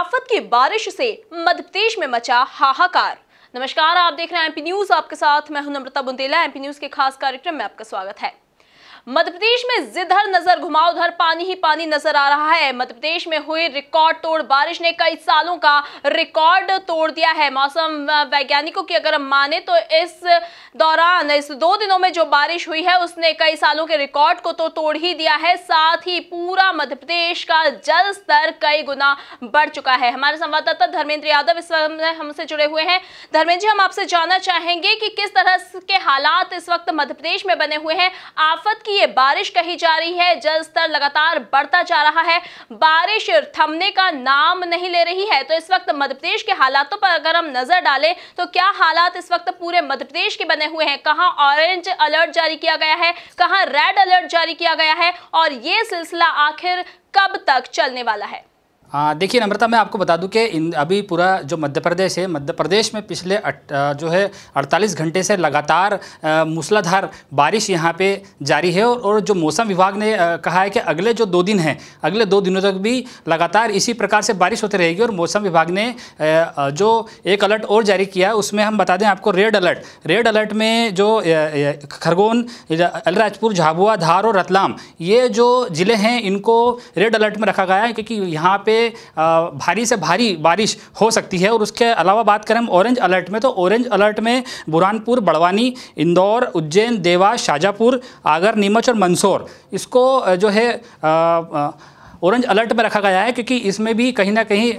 आफत की बारिश से मध्य प्रदेश में मचा हाहाकार नमस्कार आप देख रहे हैं एमपी न्यूज आपके साथ मैं हूं नम्रता बुंदेला एमपी न्यूज के खास कार्यक्रम में आपका स्वागत है मध्य प्रदेश में जिधर नजर घुमाओ उधर पानी ही पानी नजर आ रहा है मध्य प्रदेश में हुई रिकॉर्ड तोड़ बारिश ने कई सालों का रिकॉर्ड तोड़ दिया है मौसम वैज्ञानिकों की अगर माने तो इस दौरान इस दो दिनों में जो बारिश हुई है उसने कई सालों के रिकॉर्ड को तो तोड़ ही दिया है साथ ही पूरा मध्य प्रदेश का जल स्तर कई गुना बढ़ चुका है हमारे संवाददाता धर्मेंद्र यादव इस समय हमसे जुड़े हुए हैं धर्मेंद्र जी हम आपसे जानना चाहेंगे कि किस तरह के हालात इस वक्त मध्य प्रदेश में बने हुए हैं आफत की देखिए बारिश कही जा रही है जल स्तर लगातार बढ़ता जा रहा है बारिश थमने का नाम नहीं ले रही है तो इस वक्त मध्यप्रदेश के हालातों पर अगर हम नजर डालें तो क्या हालात इस वक्त पूरे मध्यप्रदेश के बने हुए हैं कहाँ ऑरेंज अलर्ट जारी किया गया है कहाँ रेड अलर्ट जारी किया गया है और ये सिलसिला आखिर कब तक चलने वाला है देखिए नम्रता मैं आपको बता दूं कि इन अभी पूरा जो मध्य प्रदेश है मध्य प्रदेश में पिछले अट, जो है 48 घंटे से लगातार मूसलाधार बारिश यहाँ पे जारी है और, और जो मौसम विभाग ने कहा है कि अगले जो दो दिन हैं अगले दो दिनों तक भी लगातार इसी प्रकार से बारिश होती रहेगी और मौसम विभाग ने जो एक अलर्ट और जारी किया उसमें हम बता दें आपको रेड अलर्ट रेड अलर्ट में जो खरगोन अलराजपुर झाबुआ धार और रतलाम ये जो ज़िले हैं इनको रेड अलर्ट में रखा गया है क्योंकि यहाँ पर भारी से भारी बारिश हो सकती है और उसके अलावा बात करें ऑरेंज अलर्ट में तो ऑरेंज अलर्ट में बुरहानपुर बड़वानी इंदौर उज्जैन देवास शाजापुर आगर नीमच और मंदसौर इसको जो है ऑरेंज अलर्ट में रखा गया है क्योंकि इसमें भी कहीं ना कहीं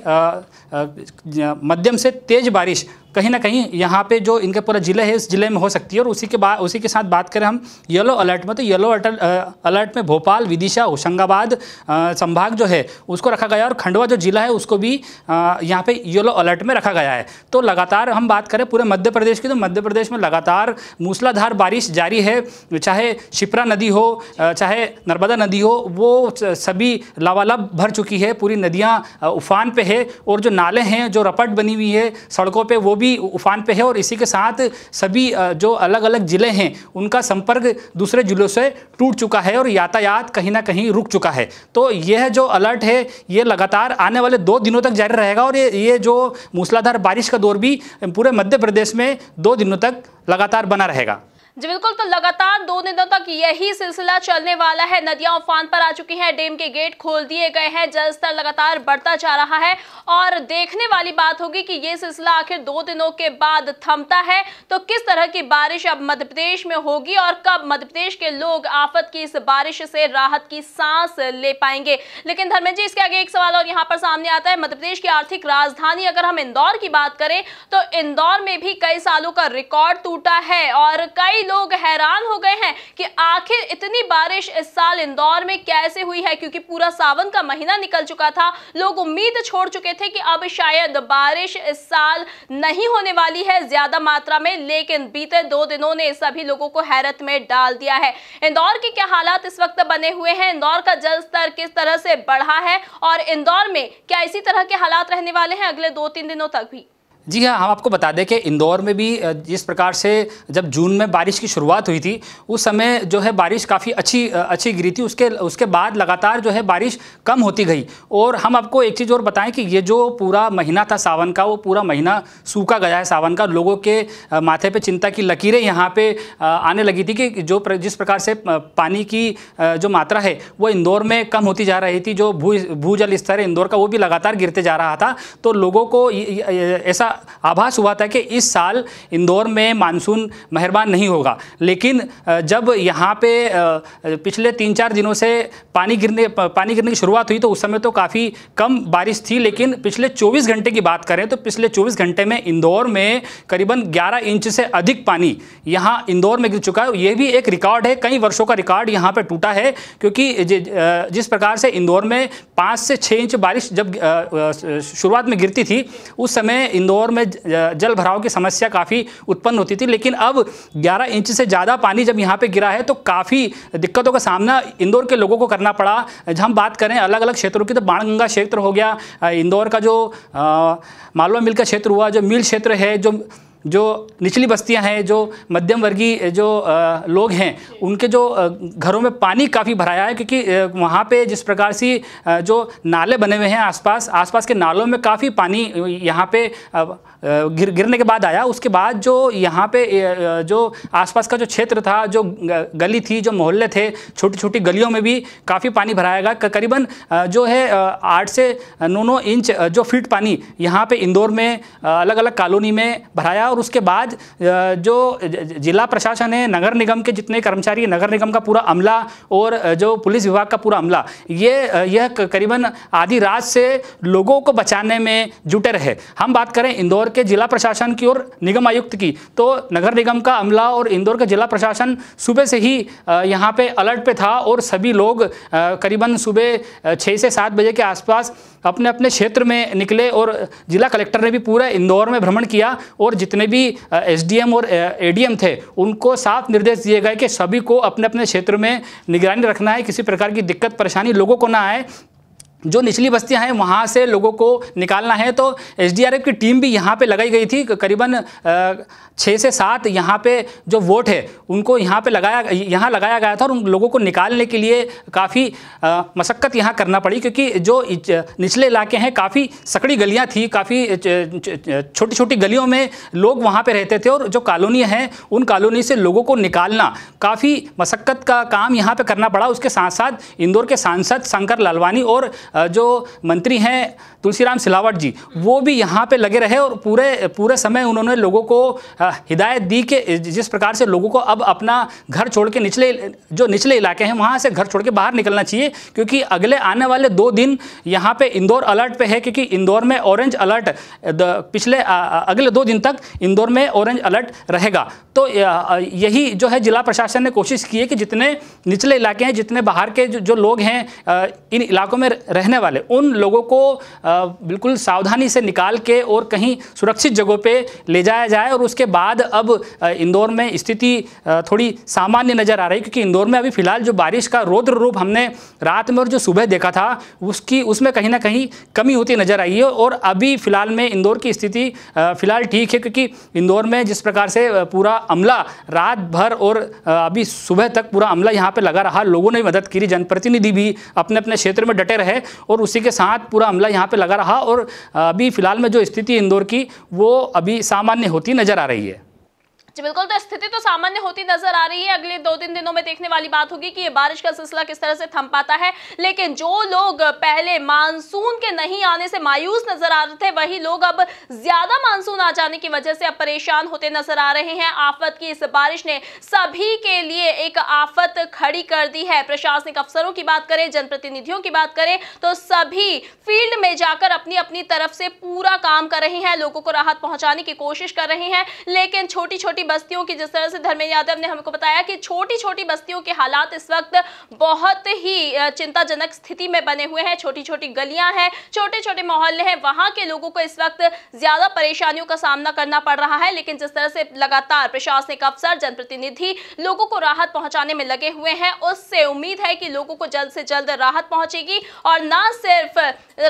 मध्यम से तेज़ बारिश कहीं ना कहीं यहाँ पे जो इनका पूरा ज़िला है इस ज़िले में हो सकती है और उसी के बाद उसी के साथ बात करें हम येलो अलर्ट में तो येलो अलर्ट में भोपाल विदिशा होशंगाबाद संभाग जो है उसको रखा गया और खंडवा जो ज़िला है उसको भी यहाँ पे येलो अलर्ट में रखा गया है तो लगातार हम बात करें पूरे मध्य प्रदेश की तो मध्य प्रदेश में लगातार मूसलाधार बारिश जारी है चाहे शिप्रा नदी हो चाहे नर्मदा नदी हो वो सभी लवालब भर चुकी है पूरी नदियाँ उफान पर है और जो नाले हैं जो रपट बनी हुई है सड़कों पर वो भी उफान पे है और इसी के साथ सभी जो अलग अलग ज़िले हैं उनका संपर्क दूसरे ज़िलों से टूट चुका है और यातायात कहीं ना कहीं रुक चुका है तो यह जो अलर्ट है ये लगातार आने वाले दो दिनों तक जारी रहेगा और ये ये जो मूसलाधार बारिश का दौर भी पूरे मध्य प्रदेश में दो दिनों तक लगातार बना रहेगा जी बिल्कुल तो लगातार दो दिनों तक यही सिलसिला चलने वाला है नदियां उफान पर आ चुकी हैं डैम के गेट खोल दिए गए हैं जल स्तर लगातार बढ़ता जा रहा है और देखने वाली बात होगी कि ये सिलसिला आखिर दो दिनों के बाद थमता है तो किस तरह की बारिश अब मध्य प्रदेश में होगी और कब मध्य प्रदेश के लोग आफत की इस बारिश से राहत की सांस ले पाएंगे लेकिन धर्मेंद्र जी इसके आगे एक सवाल और यहाँ पर सामने आता है मध्य प्रदेश की आर्थिक राजधानी अगर हम इंदौर की बात करें तो इंदौर में भी कई सालों का रिकॉर्ड टूटा है और कई कई लोग हैरान हो गए हैं कि आखिर इतनी बारिश इस साल इंदौर में कैसे हुई है क्योंकि पूरा सावन का महीना निकल चुका था लोग उम्मीद छोड़ चुके थे कि अब शायद बारिश इस साल नहीं होने वाली है ज्यादा मात्रा में लेकिन बीते दो दिनों ने सभी लोगों को हैरत में डाल दिया है इंदौर के क्या हालात इस वक्त बने हुए हैं इंदौर का जल स्तर किस तरह से बढ़ा है और इंदौर में क्या इसी तरह के हालात रहने वाले हैं अगले दो तीन दिनों तक भी जी हाँ हम आपको बता दें कि इंदौर में भी जिस प्रकार से जब जून में बारिश की शुरुआत हुई थी उस समय जो है बारिश काफ़ी अच्छी अच्छी गिरी थी उसके उसके बाद लगातार जो है बारिश कम होती गई और हम आपको एक चीज़ और बताएं कि ये जो पूरा महीना था सावन का वो पूरा महीना सूखा गया है सावन का लोगों के माथे पर चिंता की लकीरें यहाँ पर आने लगी थी कि जो प्र, जिस प्रकार से पानी की जो मात्रा है वो इंदौर में कम होती जा रही थी जो भू भूजल स्तर है इंदौर का वो भी लगातार गिरते जा रहा था तो लोगों को ऐसा आभास हुआ था कि इस साल इंदौर में मानसून मेहरबान नहीं होगा लेकिन जब यहाँ पे पिछले तीन चार दिनों से पानी गिरने पानी गिरने की शुरुआत हुई तो उस समय तो काफ़ी कम बारिश थी लेकिन पिछले 24 घंटे की बात करें तो पिछले 24 घंटे में इंदौर में करीबन 11 इंच से अधिक पानी यहाँ इंदौर में गिर चुका है ये भी एक रिकॉर्ड है कई वर्षों का रिकॉर्ड यहाँ पर टूटा है क्योंकि जिस प्रकार से इंदौर में पाँच से छः इंच बारिश जब शुरुआत में गिरती थी उस समय इंदौर इंदौर में जल भराव की समस्या काफ़ी उत्पन्न होती थी लेकिन अब 11 इंच से ज़्यादा पानी जब यहाँ पे गिरा है तो काफ़ी दिक्कतों का सामना इंदौर के लोगों को करना पड़ा जब हम बात करें अलग अलग क्षेत्रों की तो बाणगंगा क्षेत्र हो गया इंदौर का जो मालवा मिल का क्षेत्र हुआ जो मिल क्षेत्र है जो जो निचली बस्तियां हैं जो मध्यम वर्गीय जो लोग हैं उनके जो घरों में पानी काफ़ी भराया है क्योंकि वहाँ पे जिस प्रकार से जो नाले बने हुए हैं आसपास आसपास के नालों में काफ़ी पानी यहाँ पे गिर गिरने के बाद आया उसके बाद जो यहाँ पे जो आसपास का जो क्षेत्र था जो गली थी जो मोहल्ले थे छोटी छोटी गलियों में भी काफ़ी पानी गया करीबन जो है आठ से नौ नौ इंच जो फीट पानी यहाँ पर इंदौर में अलग अलग कॉलोनी में भराया और उसके बाद जो जिला प्रशासन है नगर निगम के जितने कर्मचारी नगर निगम का पूरा अमला और जो पुलिस विभाग का पूरा अमला ये यह करीबन आधी रात से लोगों को बचाने में जुटे रहे हम बात करें इंदौर के जिला प्रशासन की और निगम आयुक्त की तो नगर निगम का अमला और इंदौर का जिला प्रशासन सुबह से ही यहाँ पे अलर्ट पे था और सभी लोग करीबन सुबह छः से सात बजे के आसपास अपने अपने क्षेत्र में निकले और जिला कलेक्टर ने भी पूरा इंदौर में भ्रमण किया और जितने भी एसडीएम और एडीएम थे उनको साफ निर्देश दिए गए कि सभी को अपने अपने क्षेत्र में निगरानी रखना है किसी प्रकार की दिक्कत परेशानी लोगों को ना आए जो निचली बस्तियां हैं वहाँ से लोगों को निकालना है तो एसडीआरएफ की टीम भी यहाँ पे लगाई गई थी करीबन छः से सात यहाँ पे जो वोट है उनको यहाँ पे लगाया यहाँ लगाया गया था और उन लोगों को निकालने के लिए काफ़ी मशक्क़त यहाँ करना पड़ी क्योंकि जो निचले इलाके हैं काफ़ी सकड़ी गलियाँ थी काफ़ी छोटी छोटी गलियों में लोग वहाँ पर रहते थे और जो कॉलोनी हैं उन कॉलोनी से लोगों को निकालना काफ़ी मशक्क़त का काम यहाँ पर करना पड़ा उसके साथ साथ इंदौर के सांसद शंकर लालवानी और जो मंत्री हैं तुलसीराम सिलावट जी वो भी यहाँ पे लगे रहे और पूरे पूरे समय उन्होंने लोगों को हिदायत दी कि जिस प्रकार से लोगों को अब अपना घर छोड़ के निचले जो निचले इलाके हैं वहाँ से घर छोड़ के बाहर निकलना चाहिए क्योंकि अगले आने वाले दो दिन यहाँ पे इंदौर अलर्ट पे है क्योंकि इंदौर में ऑरेंज अलर्ट पिछले अगले दो दिन तक इंदौर में ऑरेंज अलर्ट रहेगा तो यही जो है जिला प्रशासन ने कोशिश की है कि जितने निचले इलाके हैं जितने बाहर के जो, जो लोग हैं इन इलाकों में रह रहने वाले उन लोगों को बिल्कुल सावधानी से निकाल के और कहीं सुरक्षित जगहों पे ले जाया जाए और उसके बाद अब इंदौर में स्थिति थोड़ी सामान्य नज़र आ रही क्योंकि इंदौर में अभी फ़िलहाल जो बारिश का रौद्र रूप हमने रात में और जो सुबह देखा था उसकी उसमें कहीं ना कहीं कमी होती नज़र आई है और अभी फ़िलहाल में इंदौर की स्थिति फ़िलहाल ठीक है क्योंकि इंदौर में जिस प्रकार से पूरा अमला रात भर और अभी सुबह तक पूरा अमला यहाँ पर लगा रहा लोगों ने मदद की जनप्रतिनिधि भी अपने अपने क्षेत्र में डटे रहे और उसी के साथ पूरा हमला यहाँ पर लगा रहा और अभी फ़िलहाल में जो स्थिति इंदौर की वो अभी सामान्य होती नज़र आ रही है जी बिल्कुल तो स्थिति तो सामान्य होती नजर आ रही है अगले दो तीन दिनों में देखने वाली बात होगी कि ये बारिश का सिलसिला किस तरह से थम पाता है लेकिन जो लोग पहले मानसून के नहीं आने से मायूस नजर आ रहे थे वही लोग अब ज्यादा मानसून आ जाने की वजह से अब परेशान होते नजर आ रहे हैं आफत की इस बारिश ने सभी के लिए एक आफत खड़ी कर दी है प्रशासनिक अफसरों की बात करें जनप्रतिनिधियों की बात करें तो सभी फील्ड में जाकर अपनी अपनी तरफ से पूरा काम कर रहे हैं लोगों को राहत पहुंचाने की कोशिश कर रहे हैं लेकिन छोटी छोटी छोटी बस्तियों की जिस तरह से धर्मेंद्र यादव ने हमको बताया कि छोटी छोटी बस्तियों के हालात इस वक्त बहुत ही चिंताजनक स्थिति में बने हुए हैं छोटी छोटी गलियां हैं छोटे छोटे मोहल्ले हैं वहां के लोगों को इस वक्त ज्यादा परेशानियों का सामना करना पड़ रहा है लेकिन जिस तरह से लगातार प्रशासनिक अफसर जनप्रतिनिधि लोगों को राहत पहुंचाने में लगे हुए हैं उससे उम्मीद है कि लोगों को जल्द से जल्द राहत पहुंचेगी और ना सिर्फ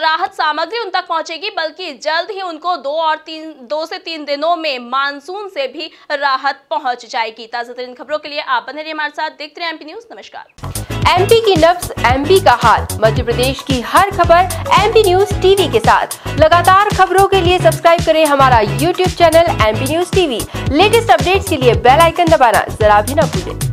राहत सामग्री उन तक पहुंचेगी बल्कि जल्द ही उनको दो और तीन दो से तीन दिनों में मानसून से भी राहत पहुंच जाएगी ताजा तरीन खबरों के लिए आप बने रहिए हमारे साथ देखते रहे एमपी न्यूज नमस्कार एमपी की नब्स एमपी का हाल मध्य प्रदेश की हर खबर एमपी न्यूज टीवी के साथ लगातार खबरों के लिए सब्सक्राइब करें हमारा YouTube channel MP news TV latest updates के लिए बेल आइकन दबाना जरा भी न भूलें